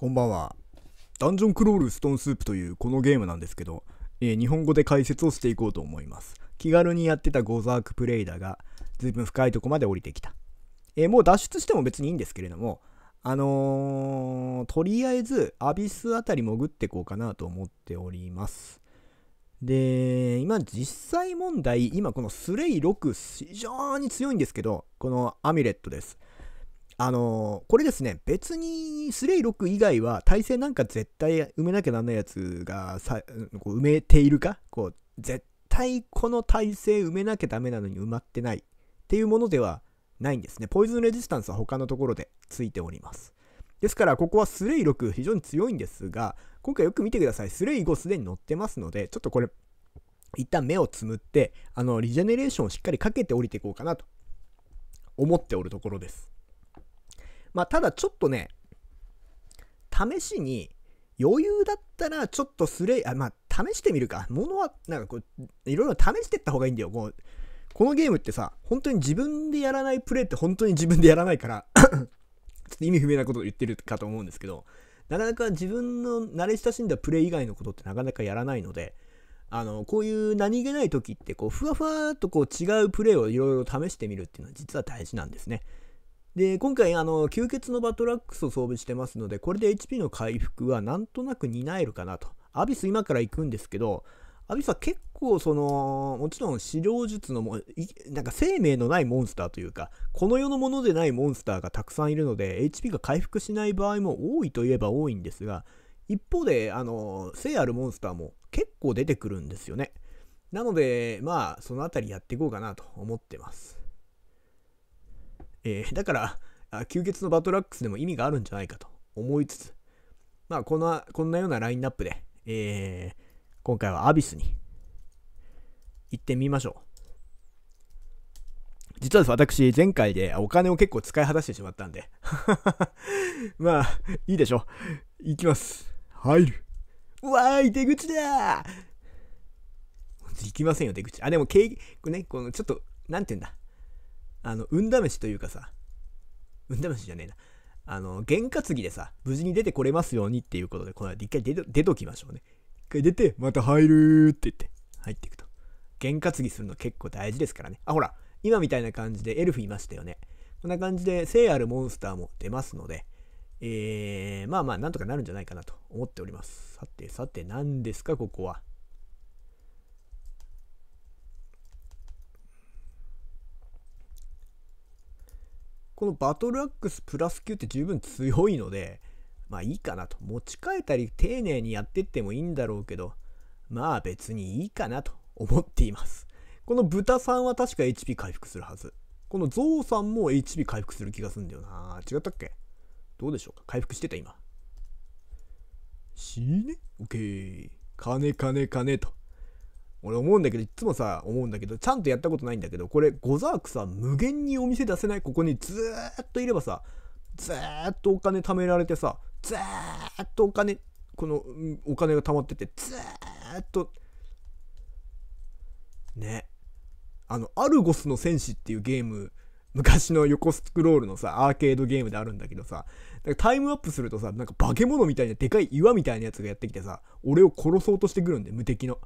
こんばんは。ダンジョンクロールストーンスープというこのゲームなんですけど、えー、日本語で解説をしていこうと思います。気軽にやってたゴザークプレイだが、ずいぶん深いとこまで降りてきた。えー、もう脱出しても別にいいんですけれども、あのー、とりあえず、アビスあたり潜ってこうかなと思っております。で、今実際問題、今このスレイ6非常に強いんですけど、このアミュレットです。あのー、これですね、別にスレイ6以外は体戦なんか絶対埋めなきゃなんないやつがさこう埋めているかこう絶対この体勢埋めなきゃダメなのに埋まってないっていうものではないんですね。ポイズンレジスタンスは他のところでついております。ですから、ここはスレイ6非常に強いんですが、今回よく見てください。スレイ5すでに乗ってますので、ちょっとこれ、一旦目をつむって、あの、リジェネレーションをしっかりかけて降りていこうかなと思っておるところです。まあ、ただちょっとね、試しに、余裕だったらちょっとスレイ、あ、まあ、試してみるか。ものは、なんかこう、いろいろ試してった方がいいんだよ。こう、このゲームってさ、本当に自分でやらないプレイって本当に自分でやらないから ちょっと意味不明なことを言ってるかと思うんですけど、なかなか自分の慣れ親しんだプレイ以外のことってなかなかやらないので、あの、こういう何気ない時って、こう、ふわふわっとこう違うプレイをいろいろ試してみるっていうのは実は大事なんですね。で、今回、あの、吸血のバトラックスを装備してますので、これで HP の回復はなんとなく担えるかなと。アビス今から行くんですけど、アビスは結構その、もちろん資料術のも、なんか生命のないモンスターというか、この世のものでないモンスターがたくさんいるので、HP が回復しない場合も多いといえば多いんですが、一方で、あの、聖あるモンスターも結構出てくるんですよね。なので、まあ、その辺りやっていこうかなと思ってます。えー、だから、吸血のバトラックスでも意味があるんじゃないかと思いつつ、まあ、このこんなようなラインナップで、えー、今回はアビスに行ってみましょう。実は私、前回でお金を結構使い果たしてしまったんで まあ、いいでしょう。行きます。入る。うわーい、出口だー行きませんよ、出口。あ、でも、経、これね、この、ちょっと、なんて言うんだ。あの、運試しというかさ、運試しじゃねえな。あの、験担ぎでさ、無事に出てこれますようにっていうことで、この一回出と出ときましょうね。一回出て、また入るって言って、入っていくと。験担ぎするの結構大事ですからね。あ、ほら、今みたいな感じでエルフいましたよね。こんな感じで、聖あるモンスターも出ますので、えー、まあまあ、なんとかなるんじゃないかなと思っております。さて、さて、何ですか、ここは。このバトルアックスプラス9って十分強いので、まあいいかなと。持ち替えたり丁寧にやってってもいいんだろうけど、まあ別にいいかなと思っています。この豚さんは確か HP 回復するはず。このゾウさんも HP 回復する気がすんだよな。違ったっけどうでしょうか回復してた今。死ねオッケー。金金金と。俺思うんだけどいつもさ思うんだけどちゃんとやったことないんだけどこれゴザークさ無限にお店出せないここにずーっといればさずーっとお金貯められてさずーっとお金このお金が貯まっててずーっとねあの「アルゴスの戦士」っていうゲーム昔の横スクロールのさアーケードゲームであるんだけどさタイムアップするとさなんか化け物みたいなでかい岩みたいなやつがやってきてさ俺を殺そうとしてくるんで無敵の。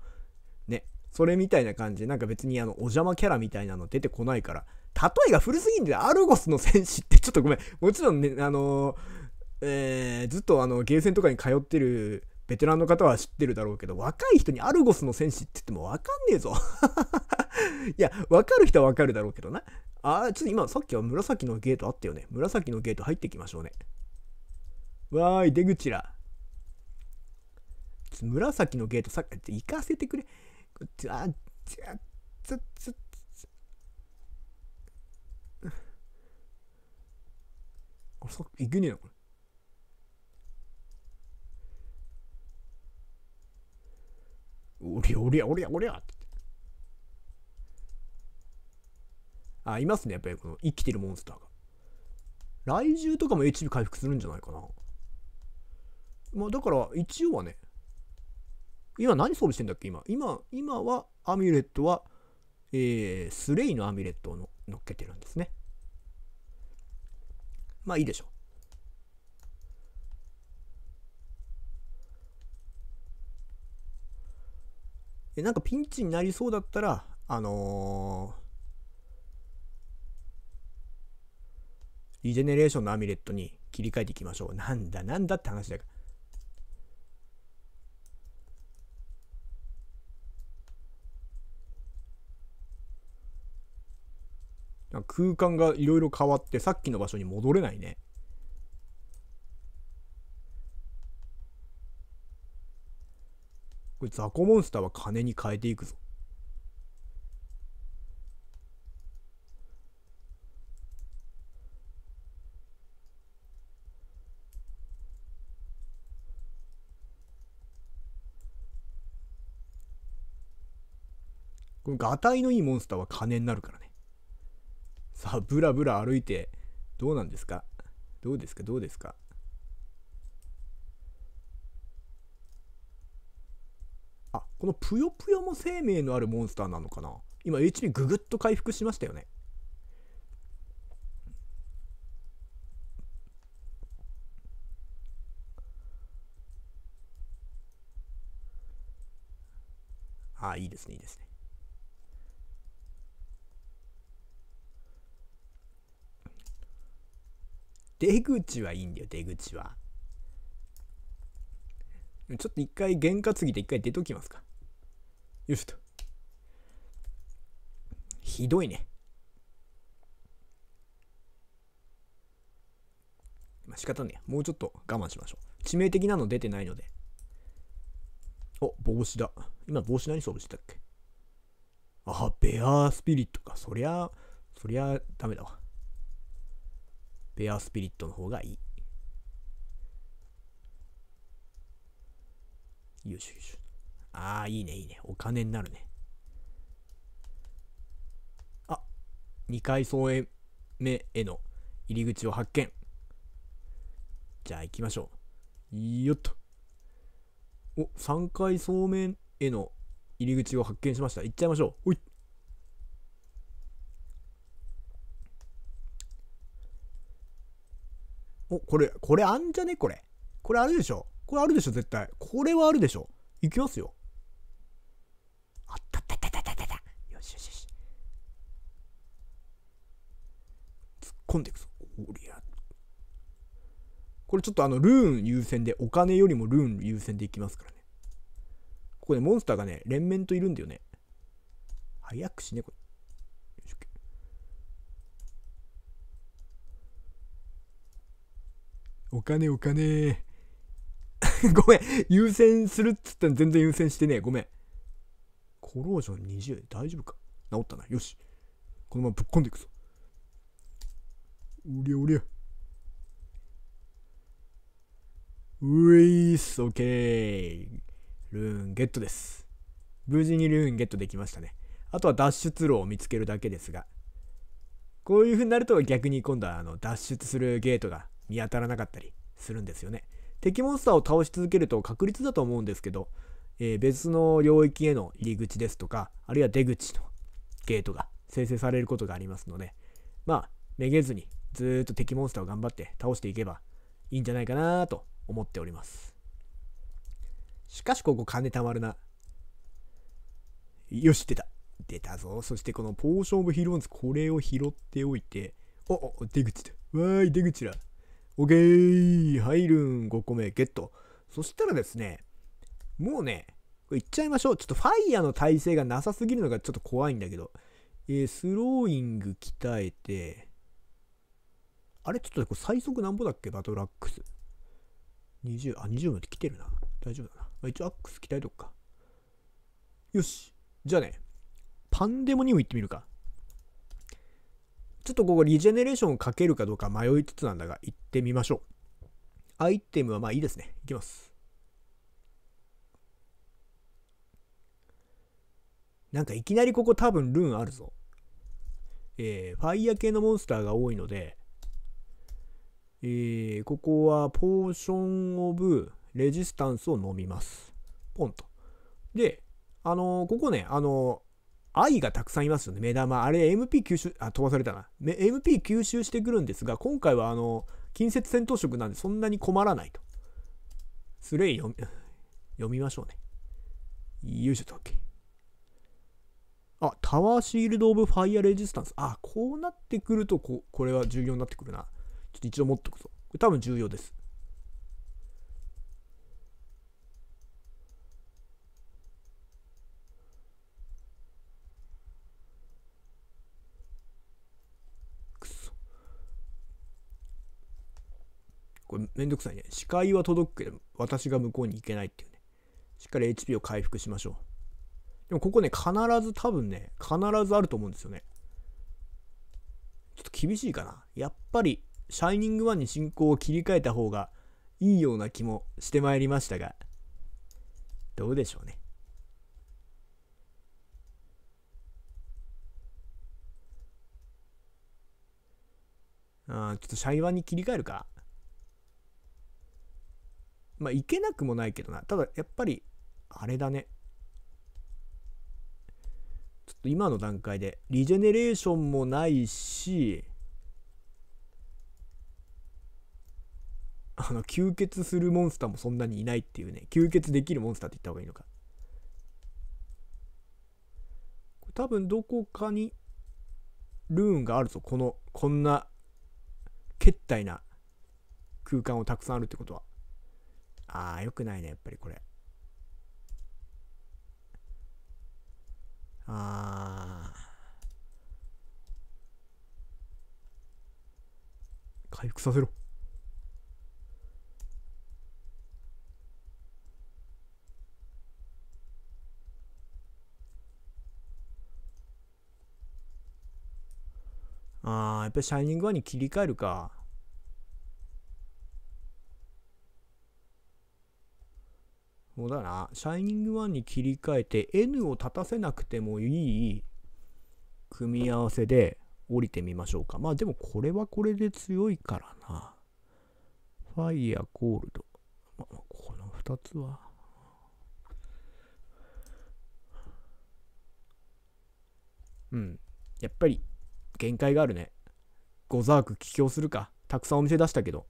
ね。それみたいな感じで、なんか別にあの、お邪魔キャラみたいなの出てこないから、例えが古すぎんで、アルゴスの戦士って、ちょっとごめん。もちろんね、あのー、えー、ずっとあの、ゲーセンとかに通ってる、ベテランの方は知ってるだろうけど、若い人にアルゴスの戦士って言ってもわかんねえぞ。いや、わかる人はわかるだろうけどな。あー、ちょっと今、さっきは紫のゲートあったよね。紫のゲート入っていきましょうね。わーい、出口ら。紫のゲートさっき行かせてくれ。あっつあっつつつあれさっきいけねえなこれおりゃおりゃおりゃおりゃってあいますねやっぱりこの生きてるモンスターが来週とかも HP 回復するんじゃないかなまあだから一応はね今何装備してんだっけ今。今、今はアミュレットは、えー、スレイのアミュレットをの乗っけてるんですね。まあいいでしょう。えなんかピンチになりそうだったら、あのー、リジェネレーションのアミュレットに切り替えていきましょう。なんだなんだって話だから。空間がいろいろ変わってさっきの場所に戻れないね。これ雑魚モンスターは金に変えていくぞ。こガタイのいいモンスターは金になるからね。さあ、ぶらぶら歩いて、どうなんですかどうですかどうですかあ、このぷよぷよも生命のあるモンスターなのかな今 HP ググっと回復しましたよね。あ、いいですね、いいですね。出口はいいんだよ、出口は。ちょっと一回、験担ぎで一回出ときますか。よしと。ひどいね。まあ、仕方ねもうちょっと我慢しましょう。致命的なの出てないので。お、帽子だ。今帽子何装備してたっけあ、ベアースピリットか。そりゃ、そりゃダメだわ。ベアスピリットの方がいい。よしよし。ああ、いいね、いいね。お金になるね。あ、2階層へ目への入り口を発見。じゃあ行きましょう。よっと。お、3階層面への入り口を発見しました。行っちゃいましょう。おい。お、これ、これあんじゃねこれ。これあるでしょこれあるでしょ絶対。これはあるでしょいきますよ。あったったったったったた。よしよしよし。突っ込んでいくぞ。おりゃ。これちょっとあの、ルーン優先で、お金よりもルーン優先でいきますからね。ここね、モンスターがね、連綿といるんだよね。早くしね、これ。お金お金。ごめん。優先するっつったら全然優先してねえ。ごめん。コロージョン20大丈夫か治ったな。よし。このままぶっ込んでいくぞ。おりゃおりゃ。ういーす、オッケー。ルーンゲットです。無事にルーンゲットできましたね。あとは脱出路を見つけるだけですが。こういう風になると逆に今度はあの脱出するゲートが見当たらなかったりするんですよね。敵モンスターを倒し続けると確率だと思うんですけど、えー、別の領域への入り口ですとか、あるいは出口のゲートが生成されることがありますので、まあ、めげずにずっと敵モンスターを頑張って倒していけばいいんじゃないかなと思っております。しかしここ金たまるな。よし、出た。出たぞ。そしてこのポーションオブヒーロンズ、これを拾っておいて、おお、出口だ。わーい、出口だ。オゲー入るん !5 個目ゲット。そしたらですね、もうね、これいっちゃいましょう。ちょっとファイヤーの耐性がなさすぎるのがちょっと怖いんだけど。えー、スローイング鍛えて、あれちょっとこれ最速なんぼだっけバトルアックス。20、あ、20まで来てるな。大丈夫だな。まあ、一応アックス鍛えとくか。よし。じゃあね、パンデモニウム行ってみるか。ちょっとここリジェネレーションをかけるかどうか迷いつつなんだが、行ってみましょう。アイテムはまあいいですね。行きます。なんかいきなりここ多分ルーンあるぞ。えー、ファイヤー系のモンスターが多いので、えー、ここはポーションオブレジスタンスを飲みます。ポンと。で、あのー、ここね、あの愛がたくさんいますよね、目玉。あれ、MP 吸収、あ、飛ばされたな。MP 吸収してくるんですが、今回は、あの、近接戦闘色なんでそんなに困らないと。スレイ読み、読みましょうね。よいしょと OK。あ、タワーシールド・オブ・ファイア・レジスタンス。あ、こうなってくるとこ、これは重要になってくるな。ちょっと一度持っとくぞ。これ多分重要です。めんどくさいね。視界は届くけど、私が向こうに行けないっていうね。しっかり HP を回復しましょう。でもここね、必ず多分ね、必ずあると思うんですよね。ちょっと厳しいかな。やっぱり、シャイニングワンに進行を切り替えた方がいいような気もしてまいりましたが、どうでしょうね。あちょっとシャイワンに切り替えるかまあ、いけなくもないけどな。ただ、やっぱり、あれだね。ちょっと今の段階で、リジェネレーションもないし、あの、吸血するモンスターもそんなにいないっていうね、吸血できるモンスターって言った方がいいのか。多分どこかにルーンがあるぞこのこんなけったいな空間をたくさんあるってことはああ、よくないね、やっぱりこれ。ああ。回復させろ。ああ、やっぱりシャイニングンに切り替えるか。もうだな、シャイニングワンに切り替えて N を立たせなくてもいい組み合わせで降りてみましょうか。まあでもこれはこれで強いからな。ファイヤー、コールド。まあ、この2つは。うん。やっぱり限界があるね。ゴザーク帰郷するか。たくさんお店出したけど。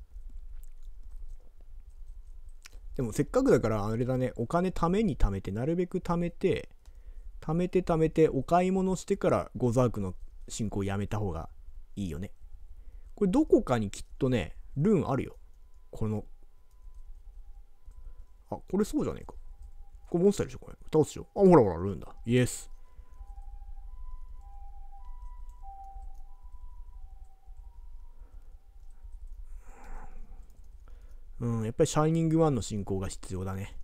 でもせっかくだからあれだね、お金ために貯めて、なるべく貯めて、貯めて貯めてお買い物してからゴザークの進行やめた方がいいよね。これどこかにきっとね、ルーンあるよ。この。あ、これそうじゃねえか。これモンスターでしょこれ。倒すでしょあ、ほらほら、ルーンだ。イエス。うん、やっぱりシャイニングワン」の進行が必要だね。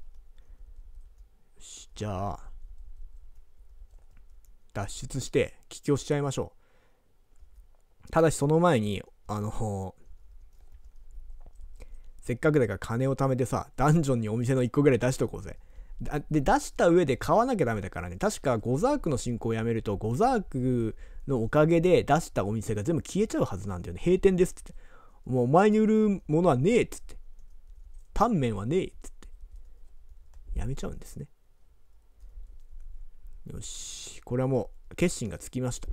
よし、じゃあ、脱出して帰郷しちゃいましょう。ただしその前に、あの、せっかくだから金を貯めてさ、ダンジョンにお店の1個ぐらい出しとこうぜ。で、出した上で買わなきゃダメだからね。確かゴザークの進行をやめると、ゴザークのおかげで出したお店が全部消えちゃうはずなんだよね。閉店ですって。もうお前に売るものはねえっつって。タンメンはねえっつって、やめちゃうんですね。よし、これはもう決心がつきました。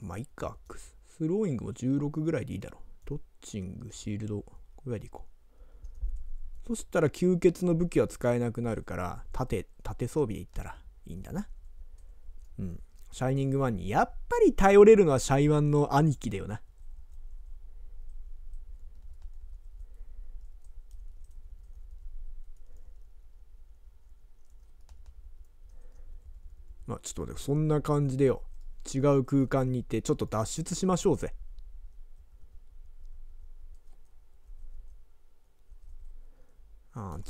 まあ、いっか、スローイングも16ぐらいでいいだろう。トッチング、シールド、ぐらいでいこう。そしたら吸血の武器は使えなくなるから、盾、盾装備でいったらいいんだな。うん。シャイニングワンに、やっぱり頼れるのはシャイワンの兄貴だよな。まあ、ちょっと待って、そんな感じでよ。違う空間に行って、ちょっと脱出しましょうぜ。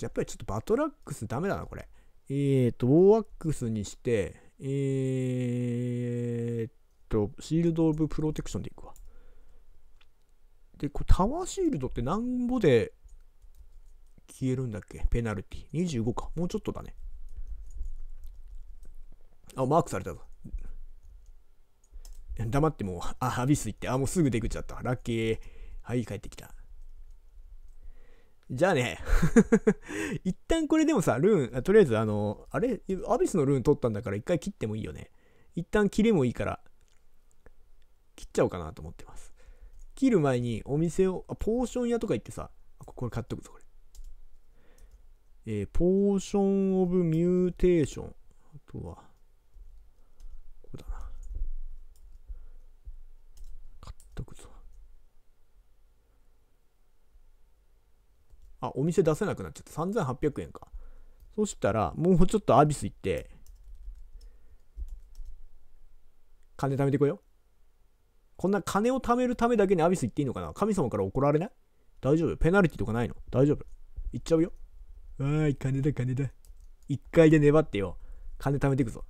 やっぱりちょっとバトラックスダメだな、これ。えっ、ー、と、ウォーアックスにして、えー、っと、シールド・オブ・プロテクションでいくわ。で、これタワーシールドってなんぼで消えるんだっけペナルティ。25か。もうちょっとだね。あ、マークされたぞ。黙ってもう、あ、アビス行って、あ、もうすぐ出口だった。ラッキー。はい、帰ってきた。じゃあね 一旦これでもさ、ルーン、とりあえずあの、あれアビスのルーン取ったんだから一回切ってもいいよね。一旦切れもいいから、切っちゃおうかなと思ってます。切る前にお店を、あ、ポーション屋とか行ってさ、これ買っとくぞ、これ。えー、ポーションオブミューテーション。あとは、あ、お店出せなくなっちゃった。3800円か。そしたら、もうちょっとアビス行って、金貯めてこよ。こんな金を貯めるためだけにアビス行っていいのかな神様から怒られない大丈夫ペナルティとかないの大丈夫行っちゃうよ。わーい、金だ金だ。一回で粘ってよ。金貯めてくぞ。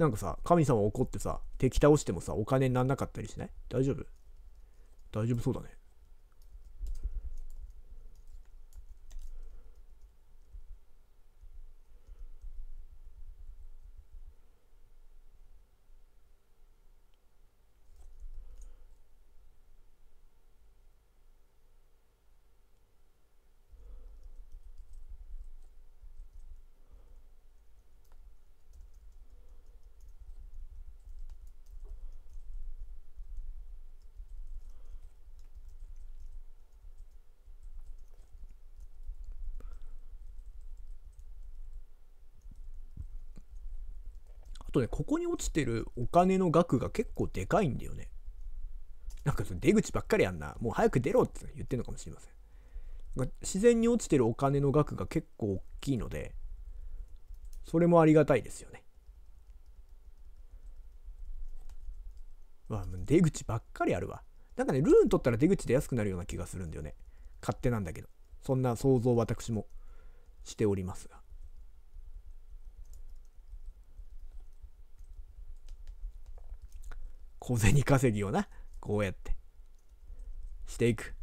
なんかさ、神様怒ってさ、敵倒してもさ、お金にならなかったりしない大丈夫大丈夫そうだね。あとね、ここに落ちてるお金の額が結構でかいんだよね。なんかその出口ばっかりやんな。もう早く出ろって言ってるのかもしれません。自然に落ちてるお金の額が結構大きいので、それもありがたいですよね。わ、出口ばっかりあるわ。なんかね、ルーン取ったら出口で安くなるような気がするんだよね。勝手なんだけど。そんな想像私もしておりますが。小銭稼ぎをな、こうやって、していく。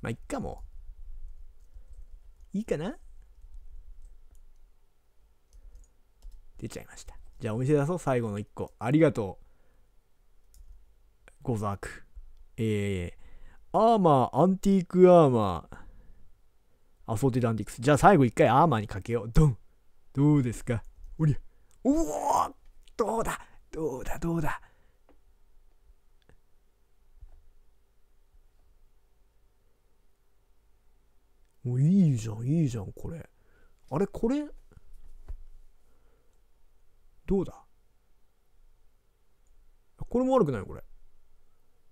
まあ、いっかもいいかな出ちゃいました。じゃあお店出そう、最後の1個。ありがとう。ござく。えー、アーマー、アンティークアーマー。アソーティダンティクス。じゃあ最後1回アーマーにかけよう。ドンどうですかおりゃ。おおどうだどうだどうだもういいじゃん、いいじゃん、これ。あれ、これ、どうだこれも悪くないこれ。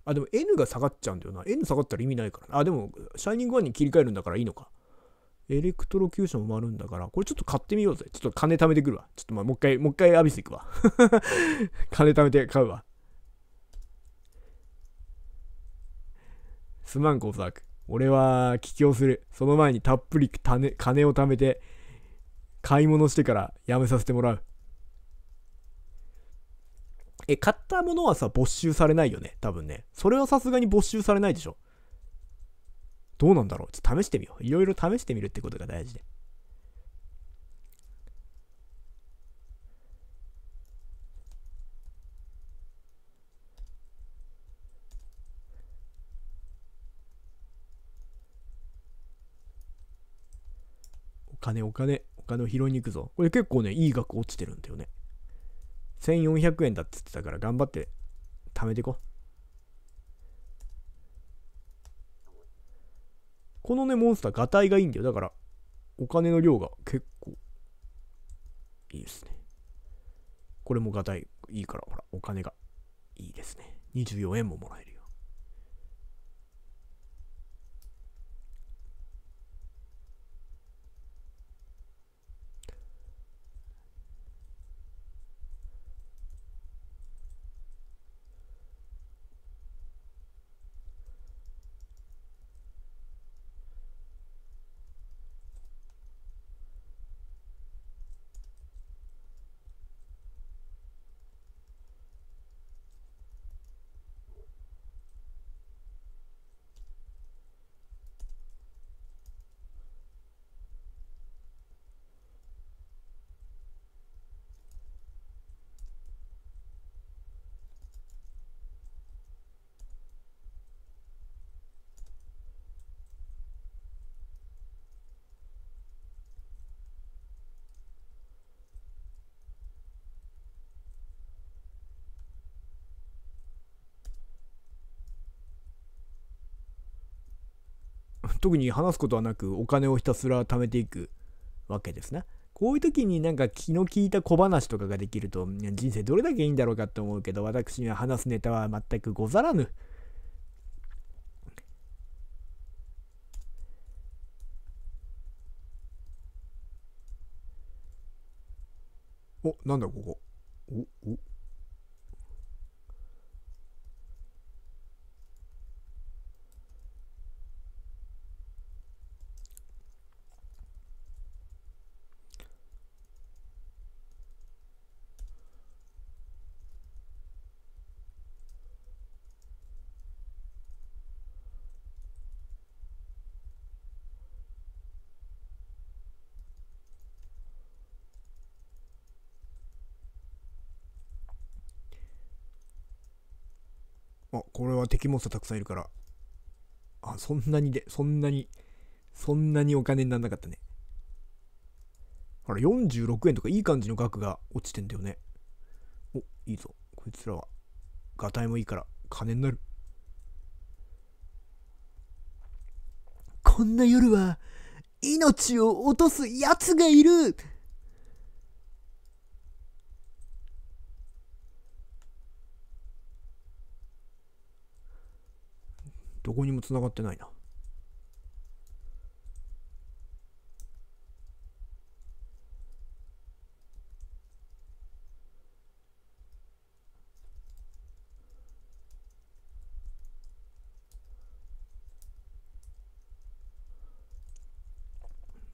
あ、でも N が下がっちゃうんだよな。N 下がったら意味ないから。あ、でも、シャイニング1に切り替えるんだからいいのか。エレクトロキューションもあるんだから、これちょっと買ってみようぜ。ちょっと金貯めてくるわ。ちょっとまあ、もう一回、もう一回アビス行くわ。金貯めて買うわ。すまん、工ク。俺は、帰郷する。その前にたっぷり金金を貯めて、買い物してからやめさせてもらう。え、買ったものはさ、没収されないよね。多分ね。それはさすがに没収されないでしょ。どうなんだろうちょっと試してみよう。いろいろ試してみるってことが大事で。お金、お金、お金を拾いに行くぞ。これ結構ね、いい額落ちてるんだよね。1400円だっつってたから頑張って貯めていこうこのねモンスターがたいがいいんだよだからお金の量が結構いいですねこれもがたいいいからほらお金がいいですね24円ももらえる特に話すことはなくお金をひたすら貯めていくわけですね。こういう時になんか気の利いた小話とかができると人生どれだけいいんだろうかと思うけど私には話すネタは全くござらぬ。お、なんだここ。お、お、あ、これは敵モンスターたくさんいるから。あ、そんなにで、そんなに、そんなにお金にならなかったね。あら、46円とかいい感じの額が落ちてんだよね。お、いいぞ。こいつらは、ガタイもいいから、金になる。こんな夜は、命を落とす奴がいるどこにもつながってないな。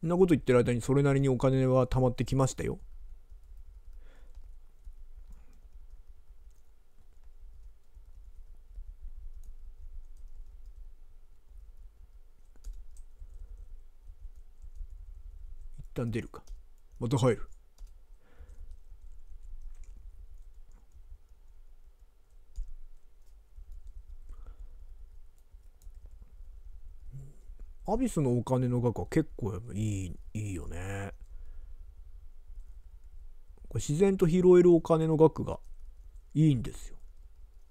そんなこと言ってる間にそれなりにお金は貯まってきましたよ。元入る。アビスのお金の額は結構いいいいよね。これ自然と拾えるお金の額がいいんですよ。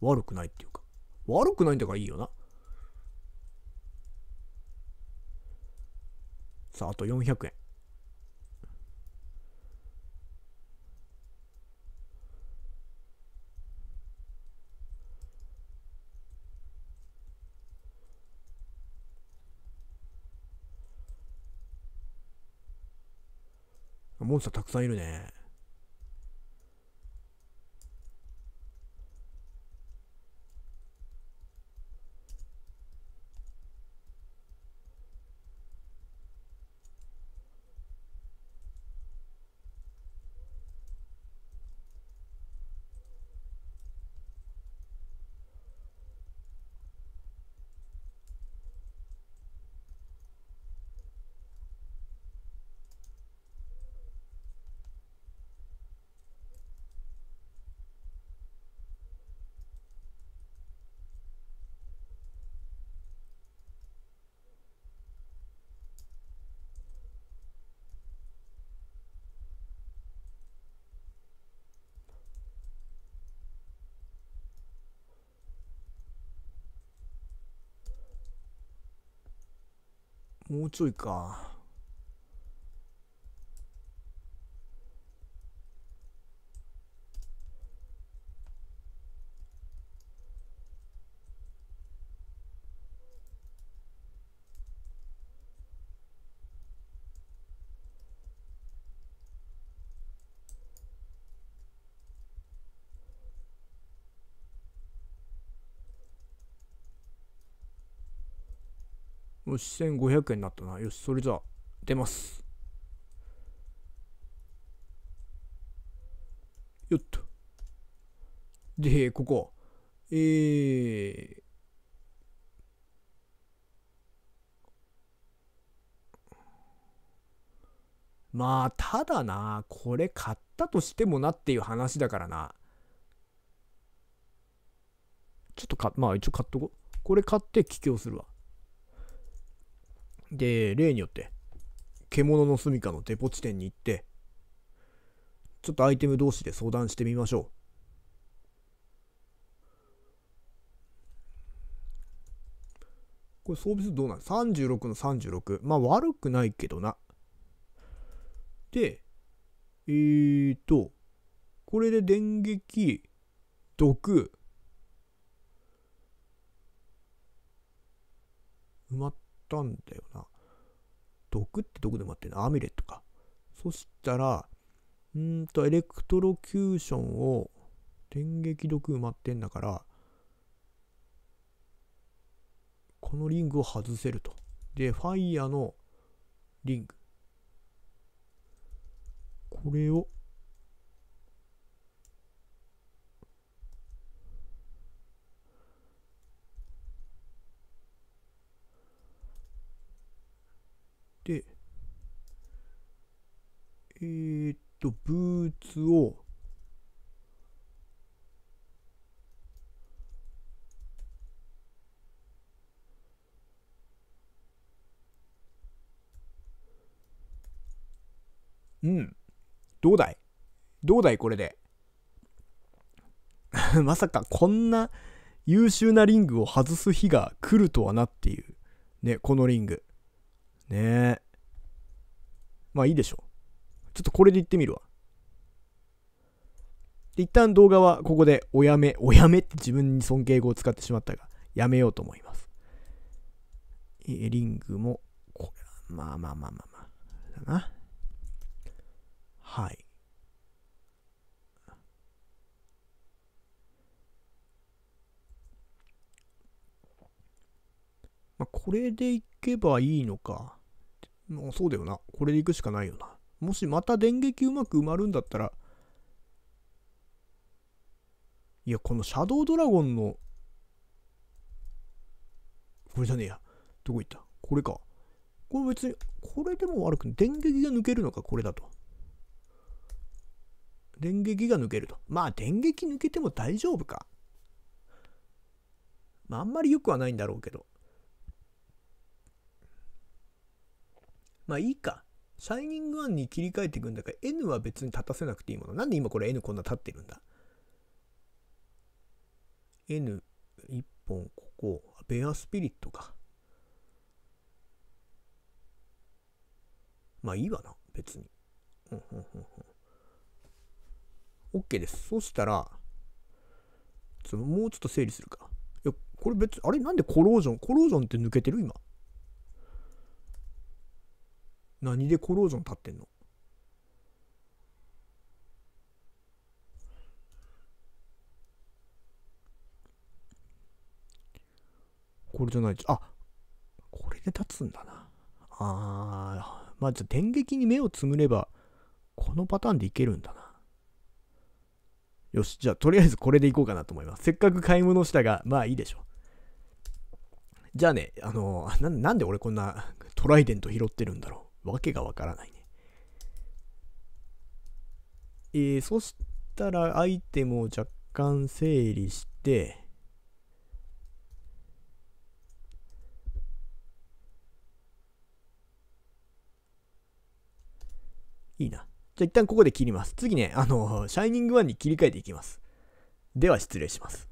悪くないっていうか。悪くないんだからいいよな。さあ、あと400円。モンスターたくさんいるね。もうちょいかよし、1500円になったな。よし、それじゃあ、出ます。よっと。で、ここ。えー、まあ、ただな、これ買ったとしてもなっていう話だからな。ちょっとか、まあ一応買っとこう。これ買って帰郷するわ。で、例によって、獣の住処のデポ地点に行って、ちょっとアイテム同士で相談してみましょう。これ装備数どうなん ?36 の36。まあ悪くないけどな。で、えーと、これで電撃、毒、埋まっったんだよな。毒って毒でもあってんのアミレットか。そしたら、うんと、エレクトロキューションを電撃毒埋まってんだから、このリングを外せると。で、ファイヤーのリング。これをで、えっと、ブーツを、うん。どうだいどうだいこれで。まさかこんな優秀なリングを外す日が来るとはなっていう。ね、このリング。ねえ。まあいいでしょう。ちょっとこれでいってみるわ。一旦動画はここでおやめ、おやめって自分に尊敬語を使ってしまったが、やめようと思います。エリングも、これまあまあまあまあまあ。だな。はい。まあ、これでいけばいいのか。もそうだよな。これで行くしかないよな。もしまた電撃うまく埋まるんだったら、いや、このシャドウドラゴンの、これじゃねえや。どこ行ったこれか。これ別に、これでも悪く電撃が抜けるのか、これだと。電撃が抜けると。まあ、電撃抜けても大丈夫か。まあ、あんまり良くはないんだろうけど。まあいいか。シャイニング1に切り替えていくんだから N は別に立たせなくていいもの。なんで今これ N こんな立ってるんだ ?N1 本、ここ、ベアスピリットか。まあいいわな、別に。うんうんうんうん。OK です。そしたら、もうちょっと整理するか。いや、これ別、あれなんでコロージョンコロージョンって抜けてる今。何でコロージョン立ってんのこれじゃないあこれで立つんだなあまあじゃあ電撃に目をつむればこのパターンでいけるんだなよしじゃあとりあえずこれでいこうかなと思いますせっかく買い物したがまあいいでしょじゃあねあのー、なんで俺こんなトライデント拾ってるんだろうわけがわからないね。えー、そしたらアイテムを若干整理して、いいな。じゃあ一旦ここで切ります。次ね、あの、シャイニングワンに切り替えていきます。では失礼します。